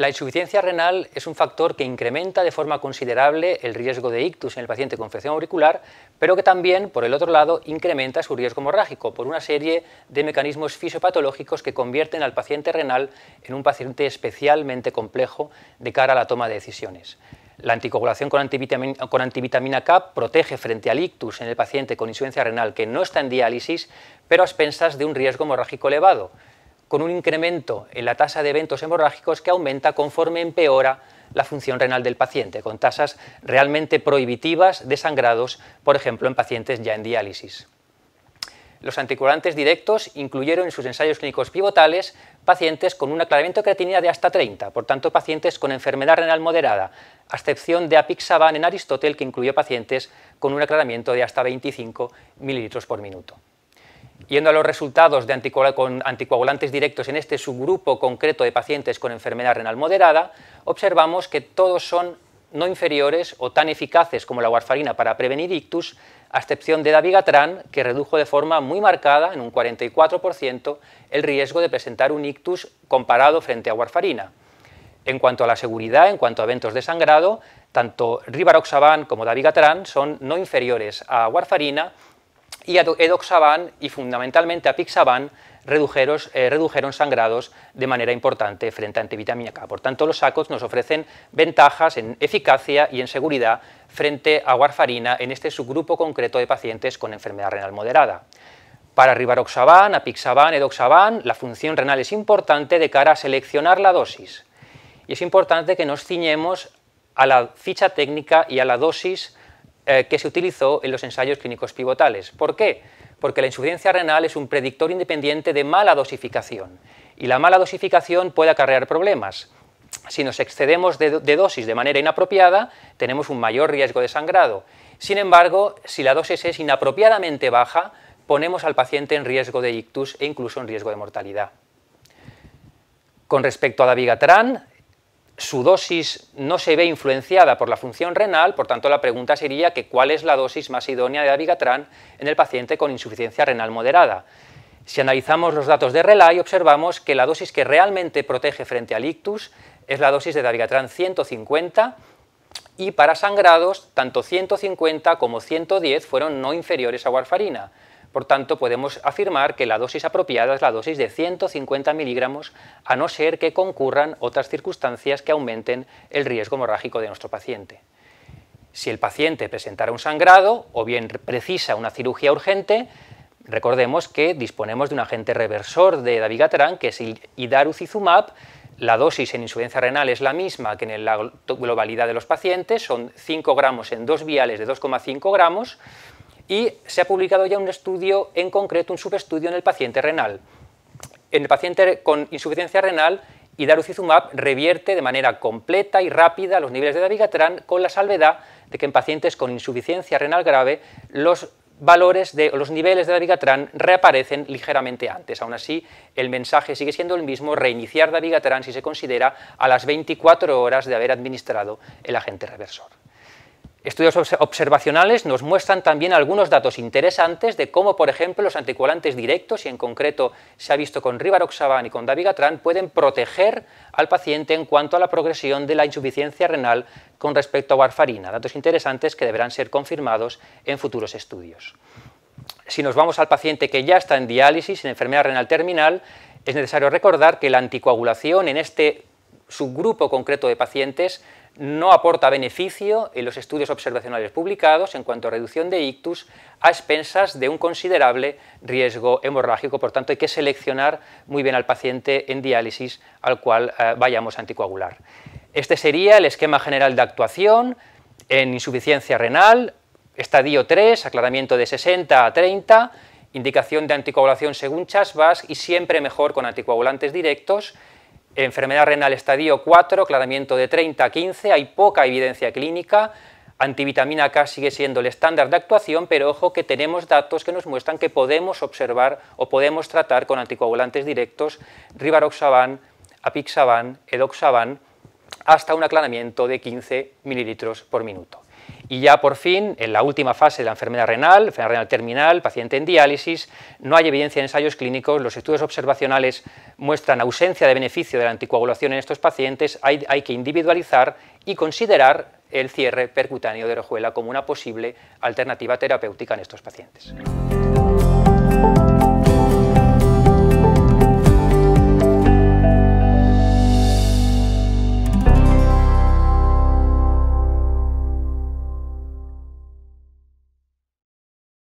La insuficiencia renal es un factor que incrementa de forma considerable el riesgo de ictus en el paciente con infección auricular, pero que también, por el otro lado, incrementa su riesgo hemorrágico por una serie de mecanismos fisiopatológicos que convierten al paciente renal en un paciente especialmente complejo de cara a la toma de decisiones. La anticoagulación con antivitamina, con antivitamina, K protege frente al ictus en el paciente con insuficiencia renal que no está en diálisis, pero a expensas de un riesgo hemorrágico elevado con un incremento en la tasa de eventos hemorrágicos que aumenta conforme empeora la función renal del paciente, con tasas realmente prohibitivas de sangrados, por ejemplo, en pacientes ya en diálisis. Los anticoagulantes directos incluyeron en sus ensayos clínicos pivotales pacientes con un aclaramiento de creatinina de hasta 30, por tanto pacientes con enfermedad renal moderada, a excepción de apixaban en Aristóteles que incluyó pacientes con un aclaramiento de hasta 25 mililitros por minuto. Yendo a los resultados de anticoagulantes directos en este subgrupo concreto de pacientes con enfermedad renal moderada, observamos que todos son no inferiores o tan eficaces como la warfarina para prevenir ictus, a excepción de dabigatran, que redujo de forma muy marcada, en un 44%, el riesgo de presentar un ictus comparado frente a warfarina. En cuanto a la seguridad, en cuanto a eventos de sangrado, tanto rivaroxaban como dabigatran son no inferiores a warfarina y a edoxaban y fundamentalmente a pixaban eh, redujeron sangrados de manera importante frente a antivitamina K. Por tanto, los sacos nos ofrecen ventajas en eficacia y en seguridad frente a warfarina en este subgrupo concreto de pacientes con enfermedad renal moderada. Para ribaroxaban, apixaban, edoxaban, la función renal es importante de cara a seleccionar la dosis. Y es importante que nos ciñemos a la ficha técnica y a la dosis eh, que se utilizó en los ensayos clínicos pivotales. ¿Por qué? Porque la insuficiencia renal es un predictor independiente de mala dosificación y la mala dosificación puede acarrear problemas. Si nos excedemos de, dosis de manera inapropiada, tenemos un mayor riesgo de sangrado. Sin embargo, si la dosis es inapropiadamente baja, ponemos al paciente en riesgo de ictus e incluso en riesgo de mortalidad. Con respecto a dabigatran, su dosis no se ve influenciada por la función renal, por tanto la pregunta sería que cuál es la dosis más idónea de dabigatran en el paciente con insuficiencia renal moderada. Si analizamos los datos de RELAY, observamos que la dosis que realmente protege frente al ictus es la dosis de dabigatran 150 y para sangrados, tanto 150 como 110 fueron no inferiores a warfarina. Por tanto, podemos afirmar que la dosis apropiada es la dosis de 150 miligramos, a no ser que concurran otras circunstancias que aumenten el riesgo hemorrágico de nuestro paciente. Si el paciente presentara un sangrado o bien precisa una cirugía urgente, recordemos que disponemos de un agente reversor de dabigatran, que es idarucizumab, la dosis en insuficiencia renal es la misma que en la globalidad de los pacientes, son 5 gramos en dos viales de 2,5 gramos, y se ha publicado ya un estudio en concreto, un subestudio en el paciente renal. En el paciente con insuficiencia renal, idarucizumab revierte de manera completa y rápida los niveles de dabigatran con la salvedad de que en pacientes con insuficiencia renal grave los valores de los niveles de dabigatran reaparecen ligeramente antes. Aún así, el mensaje sigue siendo el mismo, reiniciar dabigatran si se considera a las 24 horas de haber administrado el agente reversor. Estudios observacionales nos muestran también algunos datos interesantes de cómo, por ejemplo, los anticoagulantes directos, y en concreto se ha visto con rivaroxaban y con dabigatran, pueden proteger al paciente en cuanto a la progresión de la insuficiencia renal con respecto a warfarina. Datos interesantes que deberán ser confirmados en futuros estudios. Si nos vamos al paciente que ya está en diálisis, en enfermedad renal terminal, es necesario recordar que la anticoagulación en este subgrupo concreto de pacientes no aporta beneficio en los estudios observacionales publicados en cuanto a reducción de ictus a expensas de un considerable riesgo hemorrágico. Por tanto, hay que seleccionar muy bien al paciente en diálisis al cual eh, vayamos a anticoagular. Este sería el esquema general de actuación en insuficiencia renal, estadio 3, aclaramiento de 60 a 30, indicación de anticoagulación según Chasbas y siempre mejor con anticoagulantes directos enfermedad renal estadio 4, aclaramiento de 30 a 15, hay poca evidencia clínica, antivitamina K sigue siendo el estándar de actuación, pero ojo que tenemos datos que nos muestran que podemos observar o podemos tratar con anticoagulantes directos rivaroxaban, apixaban, edoxaban, hasta un aclaramiento de 15 mililitros por minuto. Y ya por fin, en la última fase de la enfermedad renal, enfermedad renal terminal, paciente en diálisis, no hay evidencia en ensayos clínicos, los estudios observacionales muestran ausencia de beneficio de la anticoagulación en estos pacientes, hay, que individualizar y considerar el cierre percutáneo de orejuela como una posible alternativa terapéutica en estos pacientes.